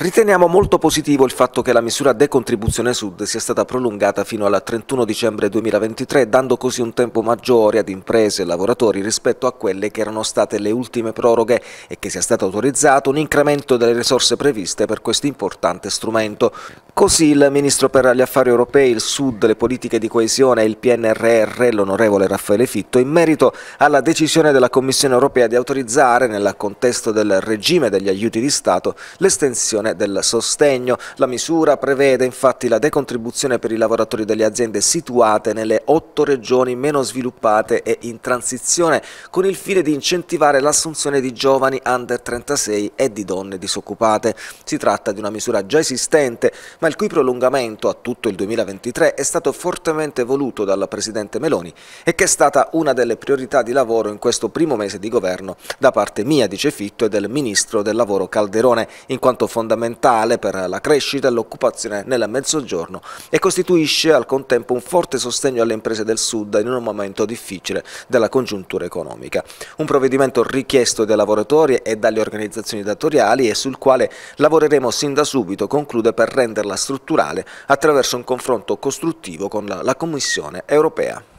Riteniamo molto positivo il fatto che la misura decontribuzione sud sia stata prolungata fino al 31 dicembre 2023, dando così un tempo maggiore ad imprese e lavoratori rispetto a quelle che erano state le ultime proroghe e che sia stato autorizzato un incremento delle risorse previste per questo importante strumento. Così il Ministro per gli Affari Europei, il Sud, le politiche di coesione e il PNRR, l'onorevole Raffaele Fitto, in merito alla decisione della Commissione europea di autorizzare, nel contesto del regime degli aiuti di Stato, l'estensione distribuzione del sostegno. La misura prevede infatti la decontribuzione per i lavoratori delle aziende situate nelle otto regioni meno sviluppate e in transizione, con il fine di incentivare l'assunzione di giovani under 36 e di donne disoccupate. Si tratta di una misura già esistente, ma il cui prolungamento a tutto il 2023 è stato fortemente voluto dal Presidente Meloni e che è stata una delle priorità di lavoro in questo primo mese di governo da parte mia, dice Fitto, e del Ministro del Lavoro Calderone, in quanto fondamentale fondamentale per la crescita e l'occupazione nel Mezzogiorno e costituisce al contempo un forte sostegno alle imprese del Sud in un momento difficile della congiuntura economica. Un provvedimento richiesto dai lavoratori e dalle organizzazioni datoriali e sul quale lavoreremo sin da subito, conclude per renderla strutturale attraverso un confronto costruttivo con la, la Commissione europea.